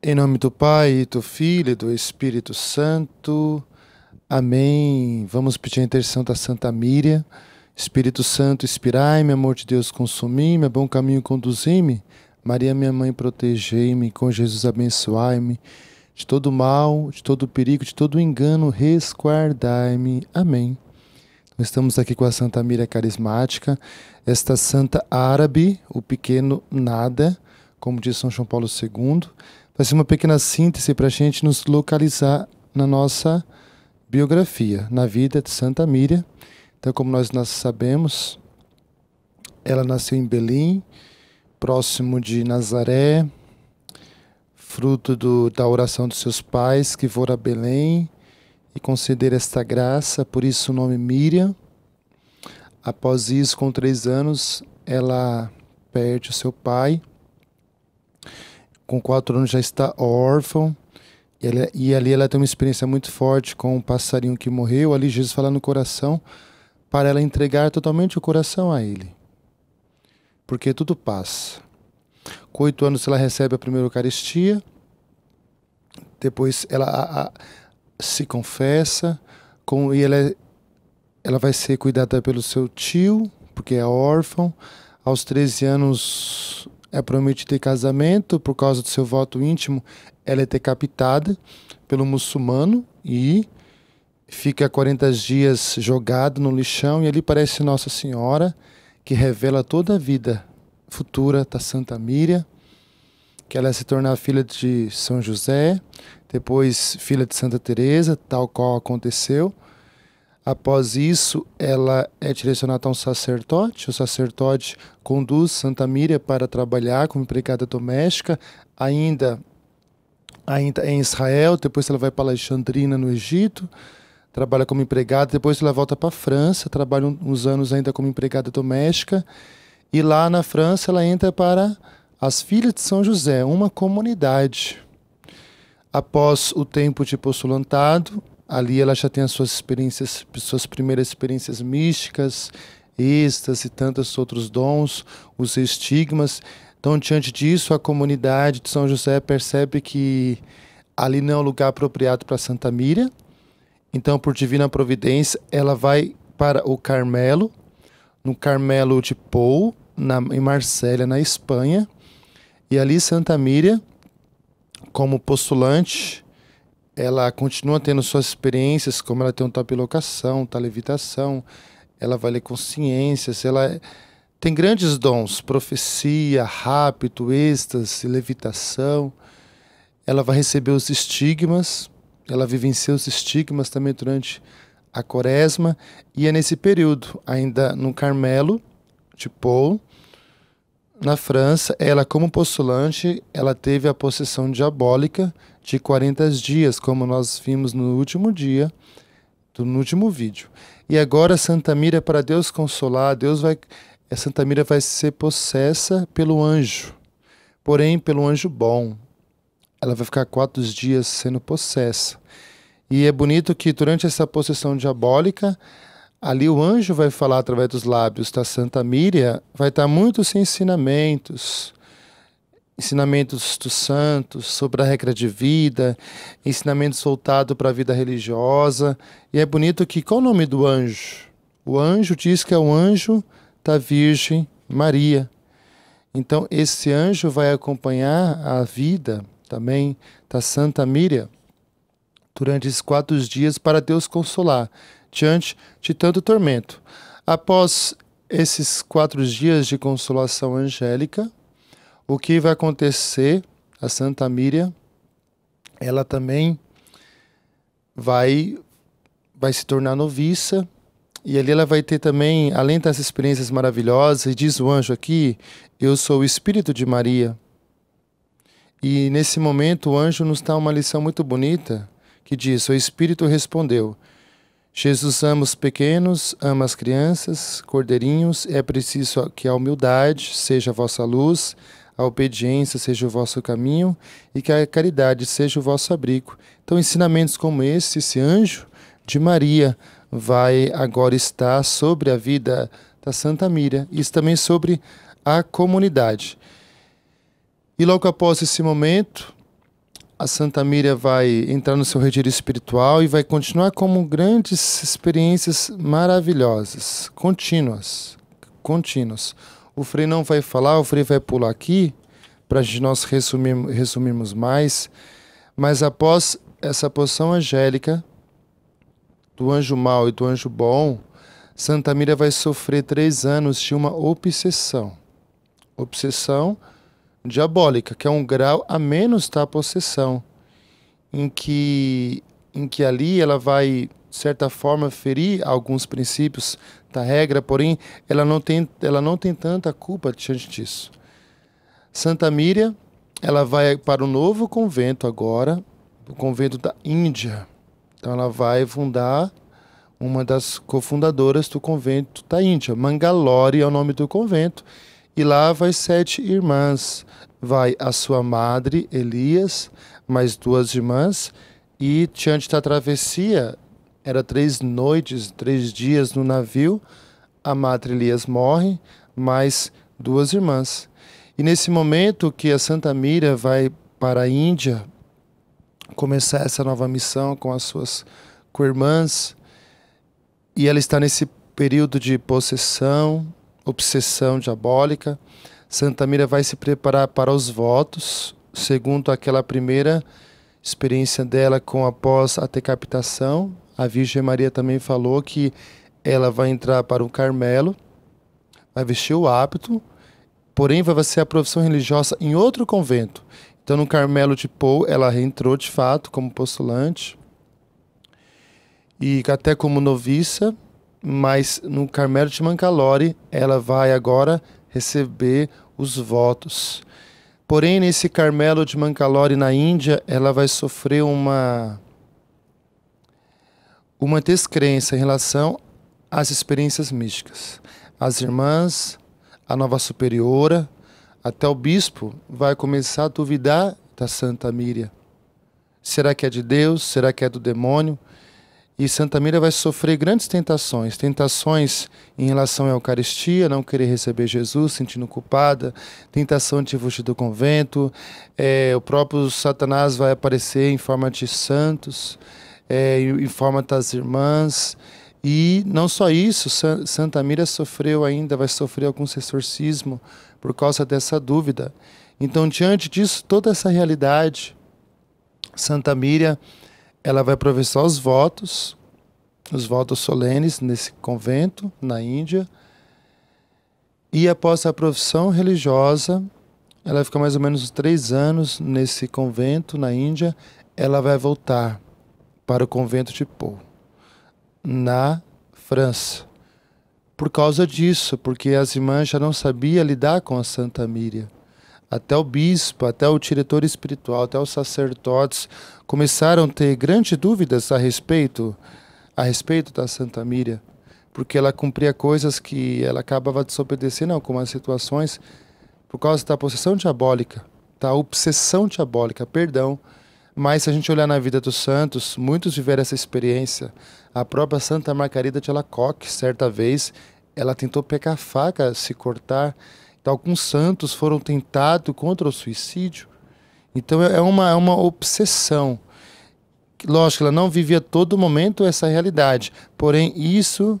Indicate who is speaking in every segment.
Speaker 1: Em nome do Pai, do Filho e do Espírito Santo. Amém. Vamos pedir a intercessão da Santa Miriam. Espírito Santo, inspirai-me, amor de Deus, consumi-me, a é bom caminho conduzi-me. Maria, minha mãe, protegei-me, com Jesus abençoai-me. De todo mal, de todo perigo, de todo engano, resguardai-me. Amém. estamos aqui com a Santa Miriam Carismática, esta santa árabe, o pequeno nada, como diz São João Paulo II Vai ser uma pequena síntese para a gente nos localizar na nossa biografia, na vida de Santa Miriam. Então, como nós, nós sabemos, ela nasceu em Belém, próximo de Nazaré, fruto do, da oração dos seus pais que foram a Belém e conceder esta graça, por isso o nome Miriam. Após isso, com três anos, ela perde o seu pai com quatro anos já está órfão. E, ela, e ali ela tem uma experiência muito forte com um passarinho que morreu. Ali Jesus fala no coração para ela entregar totalmente o coração a Ele. Porque tudo passa. Com oito anos ela recebe a primeira Eucaristia. Depois ela a, a, se confessa. Com, e ela, ela vai ser cuidada pelo seu tio, porque é órfão. Aos 13 anos é prometida em casamento, por causa do seu voto íntimo, ela é decapitada pelo muçulmano e fica 40 dias jogado no lixão e ali aparece Nossa Senhora, que revela toda a vida futura da Santa Miriam, que ela é se torna filha de São José, depois filha de Santa Teresa, tal qual aconteceu. Após isso, ela é direcionada a um sacerdote. O sacerdote conduz Santa Miriam para trabalhar como empregada doméstica, ainda, ainda em Israel. Depois, ela vai para Alexandrina, no Egito trabalha como empregada, depois ela volta para a França, trabalha uns anos ainda como empregada doméstica, e lá na França ela entra para as Filhas de São José, uma comunidade. Após o tempo de postulantado, ali ela já tem as suas experiências, suas primeiras experiências místicas, êxtase e tantos outros dons, os estigmas. Então, diante disso, a comunidade de São José percebe que ali não é o lugar apropriado para Santa Mira. Então, por divina providência, ela vai para o Carmelo, no Carmelo de Pou, na, em Marsella, na Espanha. E ali Santa Mira, como postulante, ela continua tendo suas experiências, como ela tem um tapilocação, talevitação, ela vai ler consciências, ela é, tem grandes dons, profecia, rápido êxtase, levitação. Ela vai receber os estigmas, ela vivenciou os estigmas também durante a quaresma, e é nesse período, ainda no Carmelo, de Paul, na França, ela como postulante, ela teve a possessão diabólica de 40 dias, como nós vimos no último dia, no último vídeo. E agora Santa Mira para Deus consolar, Deus vai Santa Mira vai ser possessa pelo anjo. Porém, pelo anjo bom. Ela vai ficar quatro dias sendo possessa. E é bonito que durante essa possessão diabólica, Ali o anjo vai falar através dos lábios da Santa Miriam, vai estar muitos ensinamentos, ensinamentos dos santos sobre a regra de vida, ensinamentos voltados para a vida religiosa. E é bonito que qual o nome do anjo? O anjo diz que é o anjo da Virgem Maria. Então esse anjo vai acompanhar a vida também da Santa Miriam durante esses quatro dias para Deus consolar diante de tanto tormento. Após esses quatro dias de consolação angélica, o que vai acontecer? A Santa Miriam, ela também vai, vai se tornar noviça, e ali ela vai ter também, além das experiências maravilhosas, e diz o anjo aqui: Eu sou o Espírito de Maria. E nesse momento o anjo nos dá uma lição muito bonita que diz: O Espírito respondeu: Jesus ama os pequenos, ama as crianças, cordeirinhos, é preciso que a humildade seja a vossa luz, a obediência seja o vosso caminho e que a caridade seja o vosso abrigo. Então, ensinamentos como esse, esse anjo de Maria, vai agora estar sobre a vida da Santa Mira e também sobre a comunidade. E logo após esse momento, a Santa Miriam vai entrar no seu retiro espiritual e vai continuar como grandes experiências maravilhosas, contínuas, contínuas. O Frei não vai falar, o Frei vai pular aqui para nós resumir, resumirmos mais, mas após essa poção angélica do anjo mau e do anjo bom, Santa Miriam vai sofrer três anos de uma obsessão. Obsessão diabólica, que é um grau a menos da possessão, em que, em que ali ela vai, de certa forma, ferir alguns princípios da regra, porém ela não tem, ela não tem tanta culpa diante disso. Santa Miriam, ela vai para o um novo convento agora, o convento da Índia. Então ela vai fundar uma das cofundadoras do convento da Índia. Mangalore é o nome do convento e lá vai sete irmãs. Vai a sua madre, Elias, mais duas irmãs. E diante da travessia, era três noites, três dias no navio. A madre Elias morre, mais duas irmãs. E nesse momento que a Santa Mira vai para a Índia começar essa nova missão com as suas co-irmãs, e ela está nesse período de possessão, obsessão diabólica. Santa Mira vai se preparar para os votos, segundo aquela primeira experiência dela com após a decapitação. A Virgem Maria também falou que ela vai entrar para o Carmelo, vai vestir o hábito, porém vai ser a profissão religiosa em outro convento. Então, no Carmelo de Pou, ela reentrou de fato como postulante e até como noviça mas no Carmelo de Mancalore ela vai agora receber os votos. Porém, nesse Carmelo de Mancalore na Índia, ela vai sofrer uma uma descrença em relação às experiências místicas. As irmãs, a nova superiora, até o bispo vai começar a duvidar da Santa Miriam. Será que é de Deus? Será que é do demônio? E Santa Mira vai sofrer grandes tentações, tentações em relação à Eucaristia, não querer receber Jesus, sentindo culpada, tentação de fugir do convento, é, o próprio Satanás vai aparecer em forma de santos, é, em forma das irmãs, e não só isso, Santa Mira sofreu ainda, vai sofrer algum exorcismo por causa dessa dúvida. Então, diante disso, toda essa realidade, Santa Mira ela vai professar os votos, os votos solenes nesse convento na Índia. E após a profissão religiosa, ela fica mais ou menos três anos nesse convento na Índia. Ela vai voltar para o convento de Pau, na França. Por causa disso, porque as irmãs já não sabia lidar com a Santa Miriam até o bispo, até o diretor espiritual, até os sacerdotes começaram a ter grandes dúvidas a respeito a respeito da Santa Miriam, porque ela cumpria coisas que ela acabava desobedecendo algumas situações por causa da possessão diabólica, da obsessão diabólica, perdão. Mas se a gente olhar na vida dos santos, muitos tiveram essa experiência. A própria Santa Margarida de Alacoque, certa vez, ela tentou pegar faca, se cortar, Alguns santos foram tentados contra o suicídio. Então é, é uma, é uma obsessão. Lógico, ela não vivia todo momento essa realidade, porém isso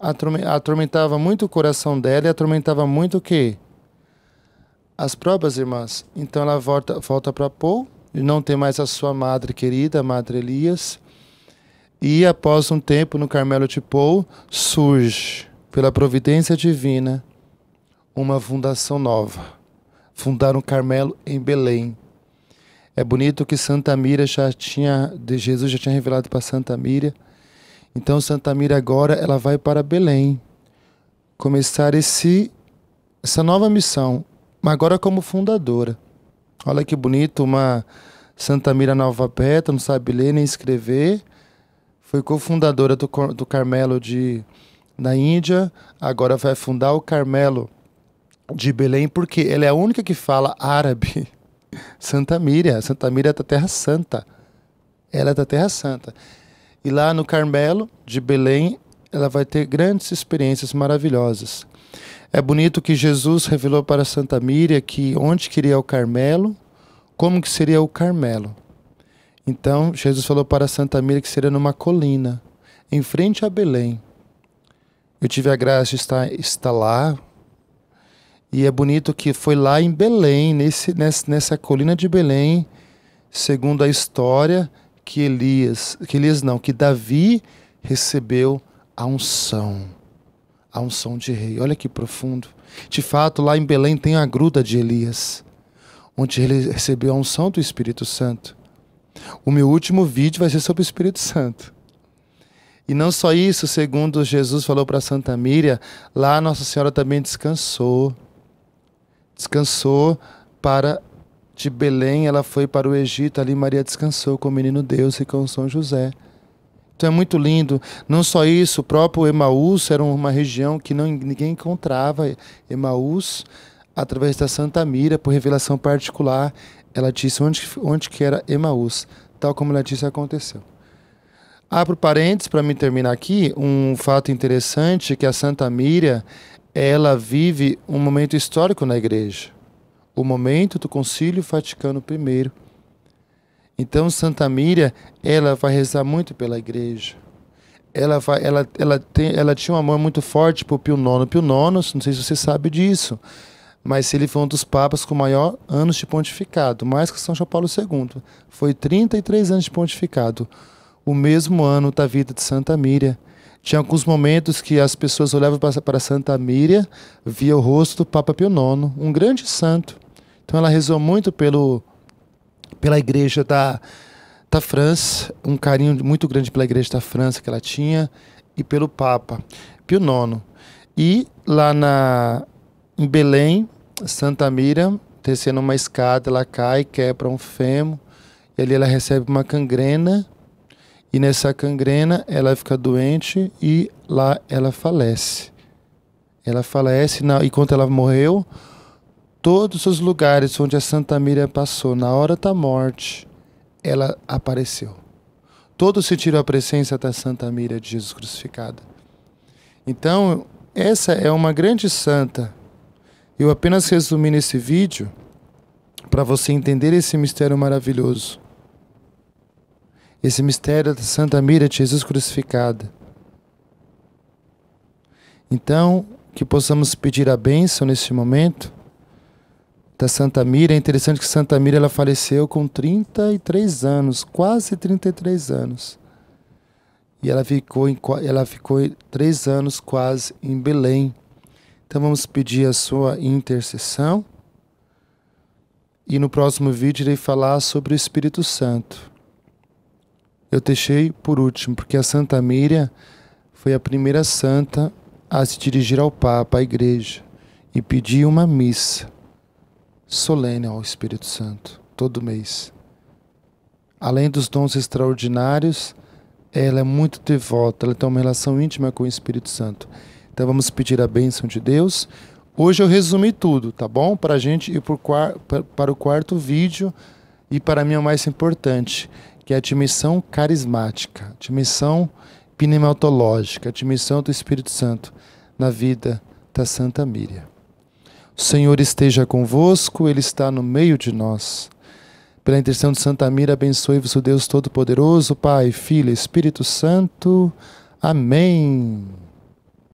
Speaker 1: atormentava muito o coração dela e atormentava muito o quê? As próprias irmãs. Então ela volta, volta para Paul, não tem mais a sua madre querida, a madre Elias. E após um tempo no Carmelo de Paul, surge, pela providência divina, uma fundação nova. Fundaram Carmelo em Belém. É bonito que Santa Mira já tinha, de Jesus já tinha revelado para Santa Mira. Então Santa Mira agora ela vai para Belém começar esse essa nova missão, mas agora como fundadora. Olha que bonito, uma Santa Mira Nova-Peta, não sabe ler nem escrever. Foi cofundadora do, do Carmelo de, na Índia, agora vai fundar o Carmelo de Belém porque ela é a única que fala árabe. Santa Miriam, Santa Miriam é da Terra Santa. Ela é da Terra Santa. E lá no Carmelo de Belém, ela vai ter grandes experiências maravilhosas. É bonito que Jesus revelou para Santa Miriam que onde queria o Carmelo, como que seria o Carmelo. Então, Jesus falou para Santa Miriam que seria numa colina, em frente a Belém. Eu tive a graça de estar, estar lá, e é bonito que foi lá em Belém, nesse, nessa, nessa colina de Belém, segundo a história, que Elias, que Elias não, que Davi recebeu a unção, a unção de rei. Olha que profundo. De fato, lá em Belém tem a gruta de Elias, onde ele recebeu a unção do Espírito Santo. O meu último vídeo vai ser sobre o Espírito Santo. E não só isso, segundo Jesus falou para Santa Miriam, lá Nossa Senhora também descansou descansou para de Belém, ela foi para o Egito, ali Maria descansou com o menino Deus e com São José. Então é muito lindo. Não só isso, o próprio Emaús era uma região que não, ninguém encontrava. Emaús, através da Santa Mira, por revelação particular, ela disse onde, onde que era Emaús, tal como ela disse aconteceu. Abro parênteses para me terminar aqui, um fato interessante que a Santa Mira, ela vive um momento histórico na igreja, o momento do Concílio Vaticano I. Então Santa Miriam, ela vai rezar muito pela igreja. Ela, vai, ela, ela, tem, ela tinha um amor muito forte para o Pio IX. Pio IX, não sei se você sabe disso, mas ele foi um dos papas com maior anos de pontificado, mais que São João Paulo II. Foi 33 anos de pontificado, o mesmo ano da vida de Santa Miriam. Tinha alguns momentos que as pessoas olhavam para Santa Miriam, via o rosto do Papa Pio IX, um grande santo. Então ela rezou muito pelo, pela igreja da, da França, um carinho muito grande pela igreja da França que ela tinha e pelo Papa Pio IX. E lá na, em Belém, Santa Miriam, descendo uma escada, ela cai, quebra um fêmur, e ali ela recebe uma cangrena e nessa cangrena ela fica doente e lá ela falece. Ela falece na, e quando ela morreu, todos os lugares onde a Santa Miriam passou na hora da morte, ela apareceu. Todos sentiram a presença da Santa Miriam de Jesus crucificado. Então, essa é uma grande santa. Eu apenas resumi nesse vídeo para você entender esse mistério maravilhoso esse mistério da Santa Mira de Jesus crucificado. Então, que possamos pedir a bênção neste momento da Santa Mira. É interessante que Santa Mira ela faleceu com 33 anos, quase 33 anos. E ela ficou, em, ela ficou três anos quase em Belém. Então vamos pedir a sua intercessão. E no próximo vídeo irei falar sobre o Espírito Santo. Eu deixei por último, porque a Santa Miriam foi a primeira santa a se dirigir ao Papa, à Igreja, e pedir uma missa solene ao Espírito Santo, todo mês. Além dos dons extraordinários, ela é muito devota, ela tem uma relação íntima com o Espírito Santo. Então vamos pedir a bênção de Deus. Hoje eu resumi tudo, tá bom? Para a gente ir para o quarto vídeo e para mim é o mais importante, que é a admissão carismática, a admissão pneumatológica, a admissão do Espírito Santo na vida da Santa Miriam. O Senhor esteja convosco, Ele está no meio de nós. Pela intercessão de Santa Mira, abençoe-vos o Deus Todo-Poderoso, Pai, Filho e Espírito Santo. Amém.